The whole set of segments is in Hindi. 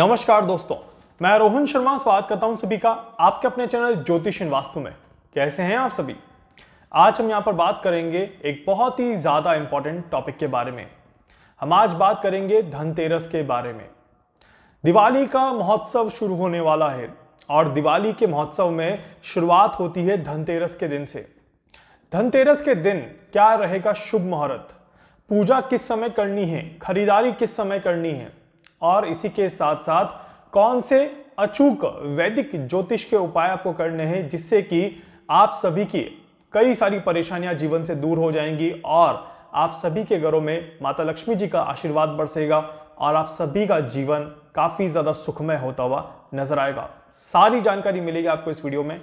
नमस्कार दोस्तों मैं रोहन शर्मा स्वागत करता हूं सभी का आपके अपने चैनल ज्योतिष इन वास्तु में कैसे हैं आप सभी आज हम यहां पर बात करेंगे एक बहुत ही ज़्यादा इंपॉर्टेंट टॉपिक के बारे में हम आज बात करेंगे धनतेरस के बारे में दिवाली का महोत्सव शुरू होने वाला है और दिवाली के महोत्सव में शुरुआत होती है धनतेरस के दिन से धनतेरस के दिन क्या रहेगा शुभ मुहूर्त पूजा किस समय करनी है खरीदारी किस समय करनी है और इसी के साथ साथ कौन से अचूक वैदिक ज्योतिष के उपाय आपको करने हैं जिससे कि आप सभी की कई सारी परेशानियां जीवन से दूर हो जाएंगी और आप सभी के घरों में माता लक्ष्मी जी का आशीर्वाद बरसेगा और आप सभी का जीवन काफ़ी ज़्यादा सुखमय होता हुआ नजर आएगा सारी जानकारी मिलेगी आपको इस वीडियो में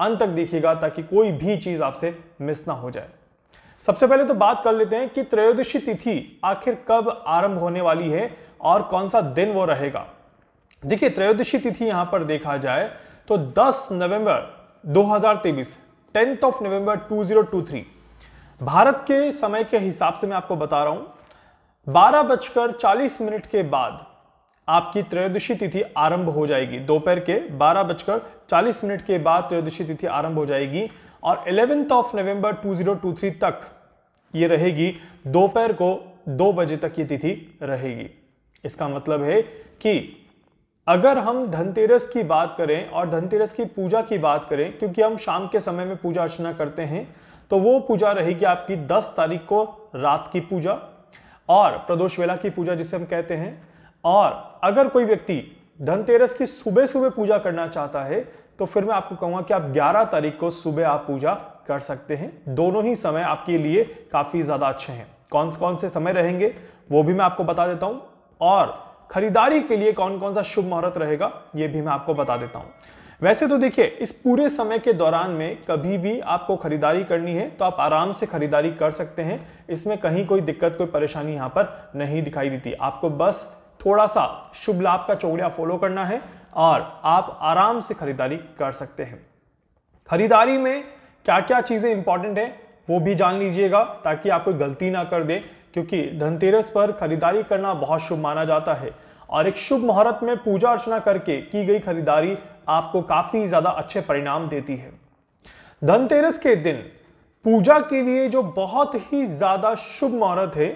अंत तक देखिएगा ताकि कोई भी चीज़ आपसे मिस ना हो जाए सबसे पहले तो बात कर लेते हैं कि त्रयोदशी तिथि आखिर कब आरंभ होने वाली है और कौन सा दिन वो रहेगा देखिए त्रयोदशी तिथि यहां पर देखा जाए तो 10 नवंबर 2023 टेंथ ऑफ नवंबर 2023 भारत के समय के हिसाब से मैं आपको बता रहा हूं बारह बजकर चालीस मिनट के बाद आपकी त्रयोदशी तिथि आरंभ हो जाएगी दोपहर के बारह बजकर चालीस मिनट के बाद त्रयोदशी तिथि आरंभ हो जाएगी और इलेवेंथ ऑफ नवंबर 2023 तक ये रहेगी दोपहर को दो बजे तक ये तिथि रहेगी इसका मतलब है कि अगर हम धनतेरस की बात करें और धनतेरस की पूजा की बात करें क्योंकि हम शाम के समय में पूजा अर्चना करते हैं तो वो पूजा रहेगी आपकी 10 तारीख को रात की पूजा और प्रदोष वेला की पूजा जिसे हम कहते हैं और अगर कोई व्यक्ति धनतेरस की सुबह सुबह पूजा करना चाहता है तो फिर मैं आपको कहूँगा कि आप 11 तारीख को सुबह आप पूजा कर सकते हैं दोनों ही समय आपके लिए काफ़ी ज़्यादा अच्छे हैं कौन कौन से समय रहेंगे वो भी मैं आपको बता देता हूँ और खरीदारी के लिए कौन कौन सा शुभ मुहूर्त रहेगा ये भी मैं आपको बता देता हूँ वैसे तो देखिए इस पूरे समय के दौरान में कभी भी आपको खरीदारी करनी है तो आप आराम से खरीदारी कर सकते हैं इसमें कहीं कोई दिक्कत कोई परेशानी यहाँ पर नहीं दिखाई देती आपको बस थोड़ा सा शुभ लाभ का चौड़िया फॉलो करना है और आप आराम से खरीदारी कर सकते हैं खरीदारी में क्या क्या चीज़ें इंपॉर्टेंट हैं वो भी जान लीजिएगा ताकि आप कोई गलती ना कर दें क्योंकि धनतेरस पर खरीदारी करना बहुत शुभ माना जाता है और एक शुभ मुहूर्त में पूजा अर्चना करके की गई खरीदारी आपको काफी ज्यादा अच्छे परिणाम देती है धनतेरस के दिन पूजा के लिए जो बहुत ही ज्यादा शुभ मुहूर्त है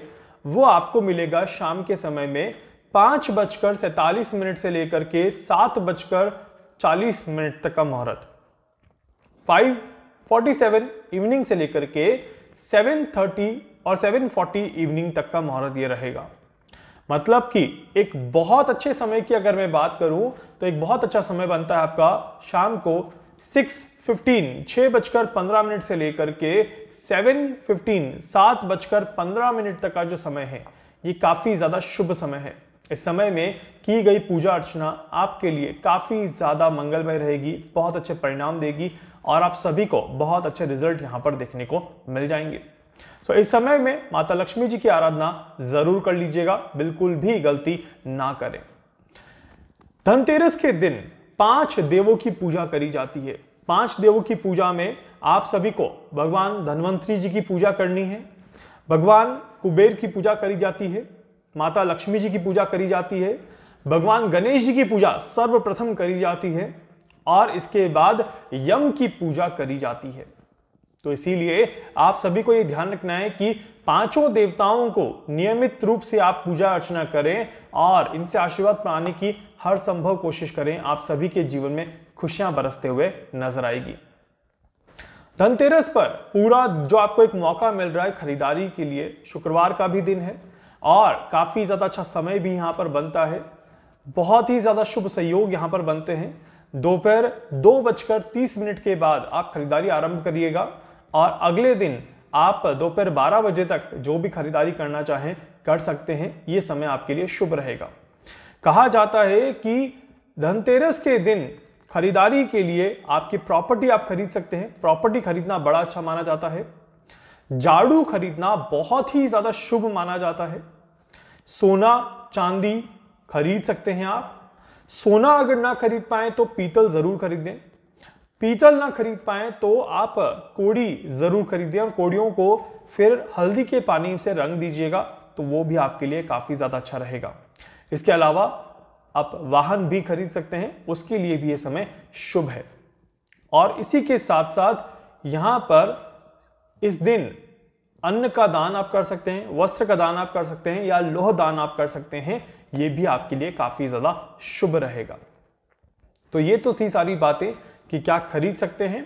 वो आपको मिलेगा शाम के समय में पांच बजकर सैतालीस मिनट से लेकर के सात बजकर चालीस मिनट तक का मुहूर्त फाइव फोर्टी सेवन इवनिंग से लेकर के 7:30 और 7:40 इवनिंग तक का मुहूर्त ये रहेगा मतलब कि एक बहुत अच्छे समय की अगर मैं बात करूं तो एक बहुत अच्छा समय बनता है आपका शाम को 6:15 छः बजकर पंद्रह मिनट से लेकर के 7:15 सात बजकर पंद्रह मिनट तक का जो समय है ये काफ़ी ज़्यादा शुभ समय है इस समय में की गई पूजा अर्चना आपके लिए काफ़ी ज़्यादा मंगलमय रहेगी बहुत अच्छे परिणाम देगी और आप सभी को बहुत अच्छे रिजल्ट यहाँ पर देखने को मिल जाएंगे तो इस समय में माता लक्ष्मी जी की आराधना जरूर कर लीजिएगा बिल्कुल भी गलती ना करें धनतेरस के दिन पांच देवों की पूजा करी जाती है पांच देवों की पूजा में आप सभी को भगवान धनवंतरी जी की पूजा करनी है भगवान कुबेर की पूजा करी जाती है माता लक्ष्मी जी की पूजा करी जाती है भगवान गणेश जी की पूजा सर्वप्रथम करी जाती है और इसके बाद यम की पूजा करी जाती है तो इसीलिए आप सभी को ये ध्यान रखना है कि पांचों देवताओं को नियमित रूप से आप पूजा अर्चना करें और इनसे आशीर्वाद पाने की हर संभव कोशिश करें आप सभी के जीवन में खुशियां बरसते हुए नजर आएगी धनतेरस पर पूरा जो आपको एक मौका मिल रहा है खरीदारी के लिए शुक्रवार का भी दिन है और काफी ज्यादा अच्छा समय भी यहां पर बनता है बहुत ही ज्यादा शुभ सहयोग यहां पर बनते हैं दोपहर दो बजकर तीस मिनट के बाद आप खरीदारी आरंभ करिएगा और अगले दिन आप दोपहर बारह बजे तक जो भी खरीदारी करना चाहें कर सकते हैं ये समय आपके लिए शुभ रहेगा कहा जाता है कि धनतेरस के दिन खरीदारी के लिए आपकी प्रॉपर्टी आप खरीद सकते हैं प्रॉपर्टी खरीदना बड़ा अच्छा माना जाता है झाड़ू खरीदना बहुत ही ज़्यादा शुभ माना जाता है सोना चांदी खरीद सकते हैं आप सोना अगर ना खरीद पाए तो पीतल जरूर खरीदें पीतल ना खरीद पाए तो आप कोड़ी जरूर खरीदें और कोड़ियों को फिर हल्दी के पानी से रंग दीजिएगा तो वो भी आपके लिए काफ़ी ज़्यादा अच्छा रहेगा इसके अलावा आप वाहन भी खरीद सकते हैं उसके लिए भी ये समय शुभ है और इसी के साथ साथ यहाँ पर इस दिन अन्न का दान आप कर सकते हैं वस्त्र का दान आप कर सकते हैं या लोह दान आप कर सकते हैं ये भी आपके लिए काफ़ी ज़्यादा शुभ रहेगा तो ये तो थी सारी बातें कि क्या खरीद सकते हैं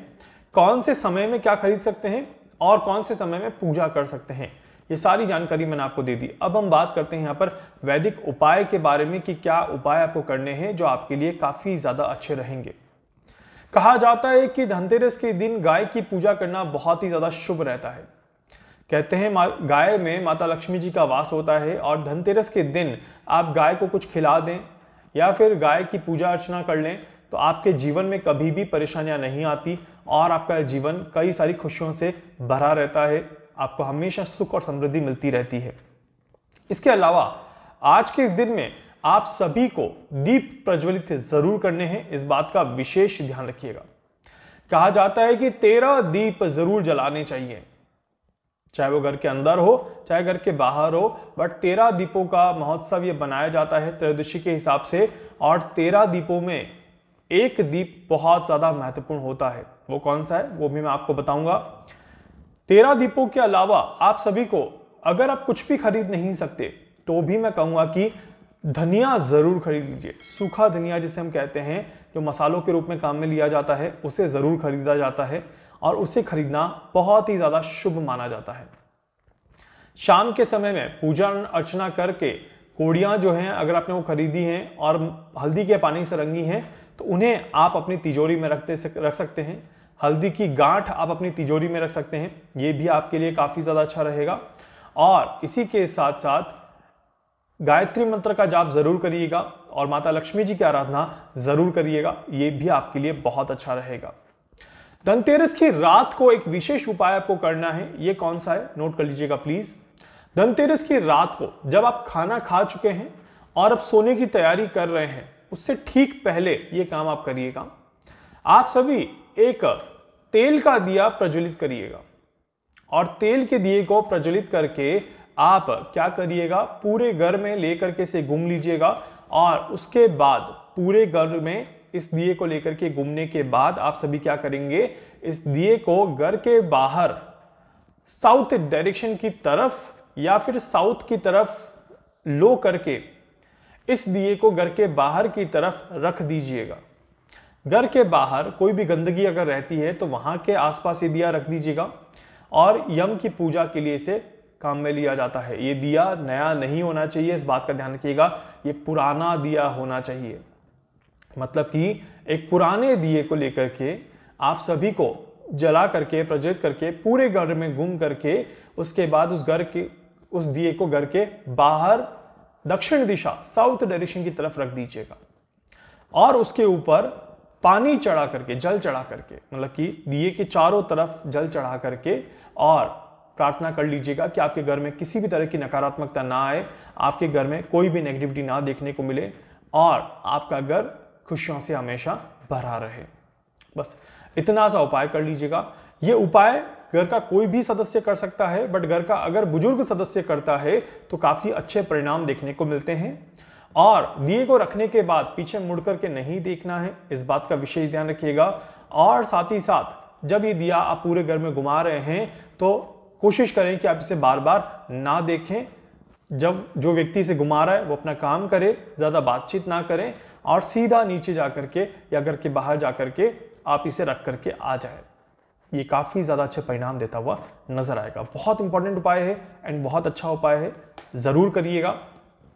कौन से समय में क्या खरीद सकते हैं और कौन से समय में पूजा कर सकते हैं ये सारी जानकारी मैंने आपको दे दी अब हम बात करते हैं यहाँ पर वैदिक उपाय के बारे में कि क्या उपाय आपको करने हैं जो आपके लिए काफ़ी ज़्यादा अच्छे रहेंगे कहा जाता है कि धनतेरस के दिन गाय की पूजा करना बहुत ही ज़्यादा शुभ रहता है कहते हैं गाय में माता लक्ष्मी जी का वास होता है और धनतेरस के दिन आप गाय को कुछ खिला दें या फिर गाय की पूजा अर्चना कर लें तो आपके जीवन में कभी भी परेशानियां नहीं आती और आपका जीवन कई सारी खुशियों से भरा रहता है आपको हमेशा सुख और समृद्धि मिलती रहती है इसके अलावा आज के इस दिन में आप सभी को दीप प्रज्वलित जरूर करने हैं इस बात का विशेष ध्यान रखिएगा कहा जाता है कि तेरह दीप जरूर जलाने चाहिए चाहे वो घर के अंदर हो चाहे घर के बाहर हो बट तेरह दीपों का महोत्सव ये बनाया जाता है त्रयोदशी के हिसाब से और तेरह दीपों में एक दीप बहुत ज़्यादा महत्वपूर्ण होता है वो कौन सा है वो भी मैं आपको बताऊंगा तेरह दीपों के अलावा आप सभी को अगर आप कुछ भी खरीद नहीं सकते तो भी मैं कहूँगा कि धनिया ज़रूर खरीद लीजिए सूखा धनिया जिसे हम कहते हैं जो मसालों के रूप में काम में लिया जाता है उसे ज़रूर खरीदा जाता है और उसे खरीदना बहुत ही ज़्यादा शुभ माना जाता है शाम के समय में पूजा अर्चना करके कोड़ियाँ जो हैं अगर आपने वो खरीदी हैं और हल्दी के पानी से रंगी हैं तो उन्हें आप अपनी तिजोरी में रखते रख सकते हैं हल्दी की गांठ आप अपनी तिजोरी में रख सकते हैं ये भी आपके लिए काफ़ी ज़्यादा अच्छा रहेगा और इसी के साथ साथ गायत्री मंत्र का जाप जरूर करिएगा और माता लक्ष्मी जी की आराधना जरूर करिएगा ये भी आपके लिए बहुत अच्छा रहेगा धनतेरस की रात को एक विशेष उपाय आपको करना है ये कौन सा है नोट कर लीजिएगा प्लीज धनतेरस की रात को जब आप खाना खा चुके हैं और अब सोने की तैयारी कर रहे हैं उससे ठीक पहले ये काम आप करिएगा आप सभी एक तेल का दिया प्रज्वलित करिएगा और तेल के दिए को प्रज्वलित करके आप क्या करिएगा पूरे घर में लेकर के इसे घूम लीजिएगा और उसके बाद पूरे घर में इस दिए को लेकर के घूमने के बाद आप सभी क्या करेंगे इस दिए को घर के बाहर साउथ डायरेक्शन की तरफ या फिर साउथ की तरफ लो करके इस दिए को घर के बाहर की तरफ रख दीजिएगा घर के बाहर कोई भी गंदगी अगर रहती है तो वहां के आसपास ये दिया रख दीजिएगा और यम की पूजा के लिए इसे काम में लिया जाता है ये दिया नया नहीं होना चाहिए इस बात का ध्यान रखिएगा ये पुराना दिया होना चाहिए मतलब कि एक पुराने दिए को लेकर के आप सभी को जला करके प्रज्वलित करके पूरे घर में घूम करके उसके बाद उस घर के उस दिए को घर के बाहर दक्षिण दिशा साउथ डायरेक्शन की तरफ रख दीजिएगा और उसके ऊपर पानी चढ़ा करके जल चढ़ा करके मतलब कि दिए के चारों तरफ जल चढ़ा करके और प्रार्थना कर लीजिएगा कि आपके घर में किसी भी तरह की नकारात्मकता ना आए आपके घर में कोई भी नेगेटिविटी ना देखने को मिले और आपका घर खुशियों से हमेशा भरा रहे बस इतना सा उपाय कर लीजिएगा ये उपाय घर का कोई भी सदस्य कर सकता है बट घर का अगर बुजुर्ग सदस्य करता है तो काफ़ी अच्छे परिणाम देखने को मिलते हैं और दिए को रखने के बाद पीछे मुड़ करके नहीं देखना है इस बात का विशेष ध्यान रखिएगा और साथ ही साथ जब ये दिया आप पूरे घर में घुमा रहे हैं तो कोशिश करें कि आप इसे बार बार ना देखें जब जो व्यक्ति से घुमा रहा है वो अपना काम करे ज़्यादा बातचीत ना करें और सीधा नीचे जा कर के या घर के बाहर जा कर के आप इसे रख करके आ जाए ये काफ़ी ज़्यादा अच्छे परिणाम देता हुआ नज़र आएगा बहुत इंपॉर्टेंट उपाय है एंड बहुत अच्छा उपाय है ज़रूर करिएगा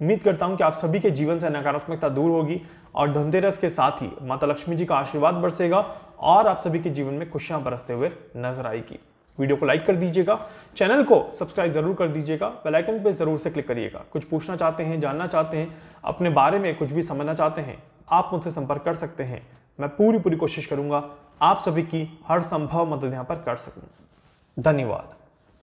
उम्मीद करता हूँ कि आप सभी के जीवन से नकारात्मकता दूर होगी और धनतेरस के साथ ही माता लक्ष्मी जी का आशीर्वाद बरसेगा और आप सभी के जीवन में खुशियाँ बरसते हुए नजर आएगी वीडियो को लाइक कर दीजिएगा चैनल को सब्सक्राइब जरूर कर दीजिएगा बेल आइकन पे जरूर से क्लिक करिएगा कुछ पूछना चाहते हैं जानना चाहते हैं अपने बारे में कुछ भी समझना चाहते हैं आप मुझसे संपर्क कर सकते हैं मैं पूरी पूरी कोशिश करूंगा आप सभी की हर संभव मदद यहाँ पर कर सकूँ धन्यवाद